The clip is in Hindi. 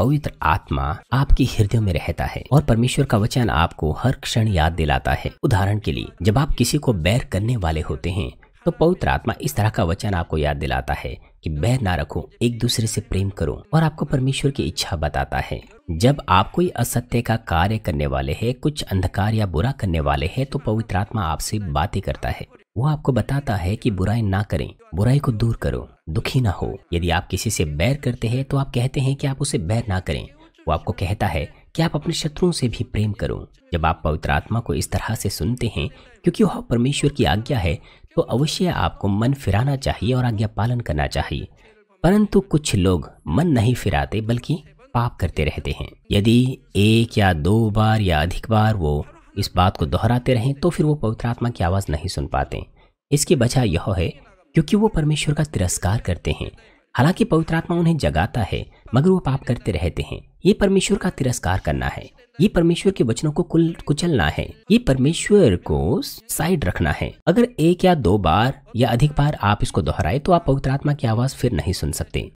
पवित्र आत्मा आपके हृदय में रहता है और परमेश्वर का वचन आपको हर क्षण याद दिलाता है उदाहरण के लिए जब आप किसी को बैर करने वाले होते हैं तो पवित्र आत्मा इस तरह का वचन आपको याद दिलाता है कि बैर ना रखो एक दूसरे से प्रेम करो और आपको परमेश्वर की इच्छा बताता है जब आप कोई असत्य का कार्य करने वाले हैं कुछ अंधकार या बुरा करने वाले हैं तो पवित्र आत्मा आपसे बातें करता है वो आपको बताता है कि बुराई ना करें बुराई को दूर करो दुखी ना हो यदि आप किसी से बैर करते हैं तो आप कहते हैं कि आप उसे बैर ना करें वो आपको कहता है कि आप अपने शत्रुओं से भी प्रेम करो जब आप पवित्र आत्मा को इस तरह से सुनते हैं क्योंकि वह परमेश्वर की आज्ञा है तो अवश्य आपको मन फिराना चाहिए और आज्ञा पालन करना चाहिए परंतु कुछ लोग मन नहीं फिराते बल्कि पाप करते रहते हैं यदि एक या दो बार या अधिक बार वो इस बात को दोहराते रहें तो फिर वो पवित्र आत्मा की आवाज़ नहीं सुन पाते इसकी वजह यह है क्योंकि वो परमेश्वर का तिरस्कार करते हैं हालांकि पवित्र आत्मा उन्हें जगाता है मगर वो पाप करते रहते हैं ये परमेश्वर का तिरस्कार करना है ये परमेश्वर के वचनों को कुल कुचलना है ये परमेश्वर को साइड रखना है अगर एक या दो बार या अधिक बार आप इसको दोहराए तो आप पवित्र आत्मा की आवाज फिर नहीं सुन सकते